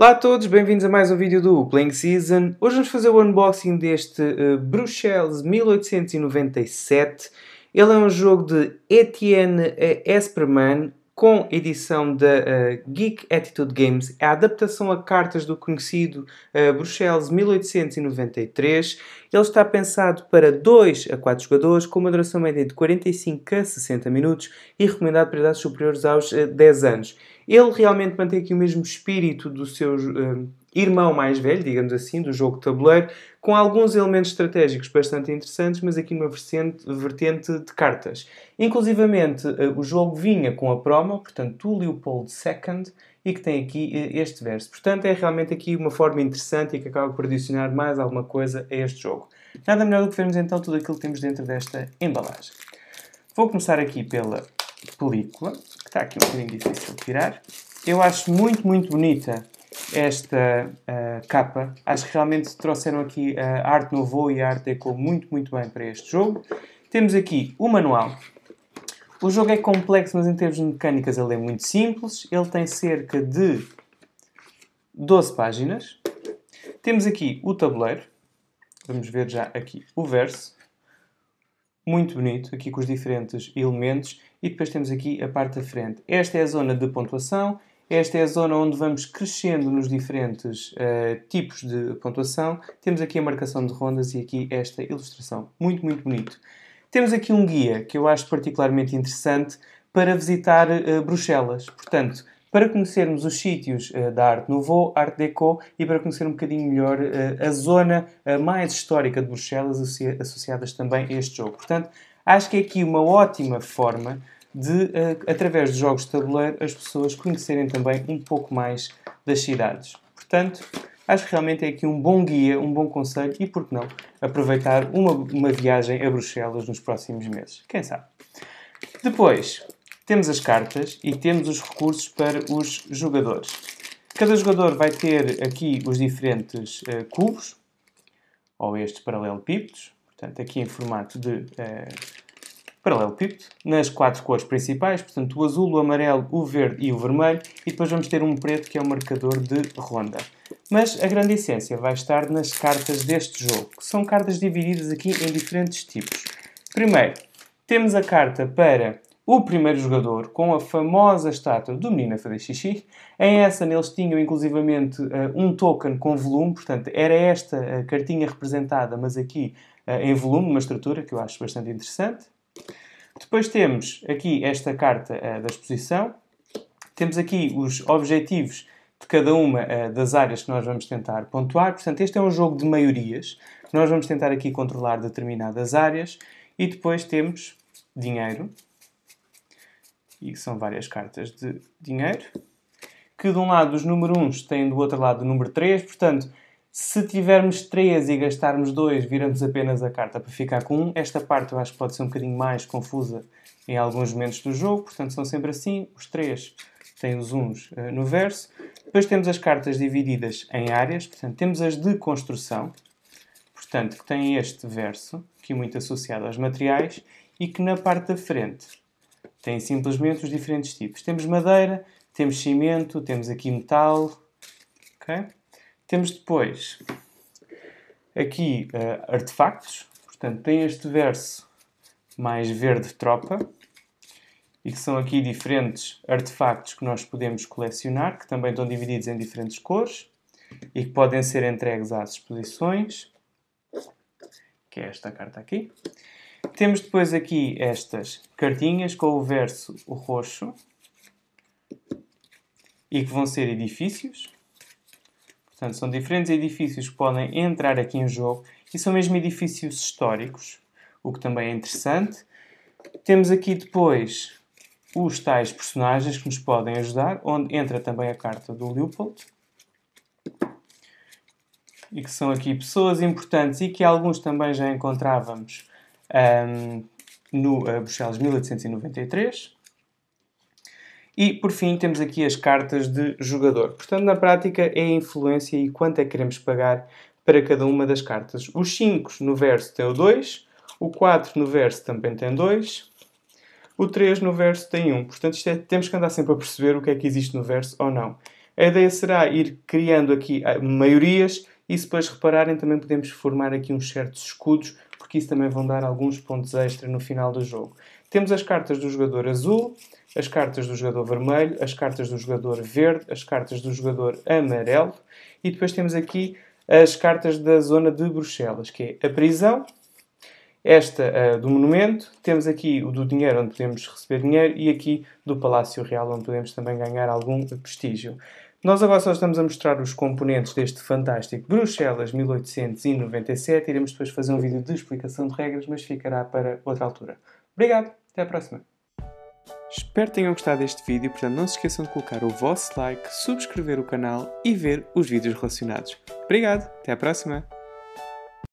Olá a todos, bem-vindos a mais um vídeo do Playing Season. Hoje vamos fazer o unboxing deste uh, Bruxelles 1897. Ele é um jogo de Etienne eh, Esperman, com edição da uh, Geek Attitude Games, é a adaptação a cartas do conhecido uh, Bruxelas 1893. Ele está pensado para 2 a 4 jogadores, com uma duração média de 45 a 60 minutos e recomendado para idades superiores aos uh, eh, 10 anos. Ele realmente mantém aqui o mesmo espírito do seu eh, irmão mais velho, digamos assim, do jogo de tabuleiro, com alguns elementos estratégicos bastante interessantes, mas aqui numa vertente, de cartas. Inclusivamente, eh, o jogo vinha com a promo, portanto, do Leopold II, e que tem aqui eh, este verso. Portanto, é realmente aqui uma forma interessante e que acaba por adicionar mais alguma coisa a este jogo. Nada melhor do que vermos então tudo aquilo que temos dentro desta embalagem. Vou começar aqui pela película, que está aqui um bocadinho difícil de tirar. Eu acho muito, muito bonita esta uh, capa. Acho que realmente trouxeram aqui a eh, Arte Nouveau e a Arte Deco muito, muito bem para este jogo. Temos aqui o manual. O jogo é complexo, mas em termos de mecânicas ele é muito simples. Ele tem cerca de 12 páginas. Temos aqui o tabuleiro. Vamos ver já aqui o verso. Muito bonito, aqui com os diferentes elementos. E depois temos aqui a parte da frente. Esta é a zona de pontuação esta é a zona onde vamos crescendo nos diferentes uh, tipos de pontuação. Temos aqui a marcação de rondas e aqui esta ilustração. Muito, muito bonito. Temos aqui um guia que eu acho particularmente interessante para visitar uh, Bruxelas. Portanto, para conhecermos os sítios uh, da Arte Nouveau, Arte Deco e para conhecer um bocadinho melhor a zona mais histórica de Bruxelas associadas também a este jogo. Portanto, acho que é aqui uma ótima forma de, eh, através de jogos de tabuleiro, as pessoas conhecerem também um pouco mais das cidades. Portanto, acho que realmente é aqui um bom guia, um bom conselho e, por que não, aproveitar uma, uma viagem a Bruxelas nos próximos meses. Quem sabe? Depois, temos as cartas e temos os recursos para os jogadores. Cada jogador vai ter aqui os diferentes uh, cubos, ou estes paralelepípedos, portanto, aqui em formato de uh, paralelepípedo nas quatro cores principais, portanto o azul, o amarelo, o verde e o vermelho, e depois vamos ter um preto que é o marcador de ronda. Mas a grande essência vai estar nas cartas deste jogo, que são cartas divididas aqui em diferentes tipos. Primeiro, temos a carta para o primeiro jogador com a famosa estátua do menino a fazer xixi. Em Essen eles tinham inclusivamente eh, um token com volume, portanto era esta eh, cartinha representada, mas aqui eh, em volume, uma estrutura que eu acho bastante interessante. Depois temos aqui esta carta uh, da exposição, temos aqui os objetivos de cada uma uh, das áreas que nós vamos tentar pontuar. Portanto, este é um jogo de maiorias. Nós vamos tentar aqui controlar determinadas áreas e depois temos dinheiro, e são várias cartas de dinheiro, que de um lado os número 1 têm do outro lado o número 3, portanto, se tivermos 3 e gastarmos 2, viramos apenas a carta para ficar com 1. Esta parte eu acho que pode ser um bocadinho mais confusa em alguns momentos do jogo, portanto são sempre assim. Os 3 têm os 1 uh, eh, no verso. Depois temos as cartas divididas em áreas, portanto temos as de construção, portanto que têm este verso, aqui é muito associado aos materiais, e que na parte da frente tem simplesmente os diferentes tipos. Temos madeira, temos cimento, temos aqui metal, ok? Temos depois aqui uh, artefactos, portanto tem este verso mais verde tropa e que são aqui diferentes artefactos que nós podemos colecionar, que também estão divididos em diferentes cores e que podem ser entregues às exposições, que é esta carta aqui. Temos depois aqui estas cartinhas com o verso roxo e que vão ser edifícios. Portanto, são diferentes edifícios que podem entrar aqui em jogo e são mesmo edifícios históricos, o que também é interessante. Temos aqui depois os tais personagens que nos podem ajudar, onde entra também a carta do Leopold. E que são aqui pessoas importantes e que alguns também já encontrávamos um, no uh, Bruxelas 1893. E por fim temos aqui as cartas de jogador. Portanto, na prática é a influência e quanto é que queremos pagar para cada uma das cartas. Os 5 no verso tem o 2, o 4 no verso também tem 2, o 3 no verso tem 1. Um. Portanto, é, temos que andar sempre a perceber o que é que existe no verso ou não. A ideia será ir criando aqui ah, maiorias e se depois repararem também podemos formar aqui uns certos escudos porque isso também vão dar alguns pontos extra no final do jogo. Temos as cartas do jogador azul, as cartas do jogador vermelho, as cartas do jogador verde, as cartas do jogador amarelo e depois temos aqui as cartas da zona de Bruxelas, que é a prisão, esta uh, do monumento, temos aqui o do dinheiro, onde podemos receber dinheiro, e aqui do Palácio Real, onde podemos também ganhar algum prestígio. Nós agora só estamos a mostrar os componentes deste fantástico Bruxelas 1897. Iremos depois fazer um vídeo de explicação de regras, mas ficará para outra altura. Obrigado, até à próxima! Espero que tenham gostado deste vídeo, portanto não se esqueçam de colocar o vosso like, subscrever o canal e ver os vídeos relacionados. Obrigado, até à próxima!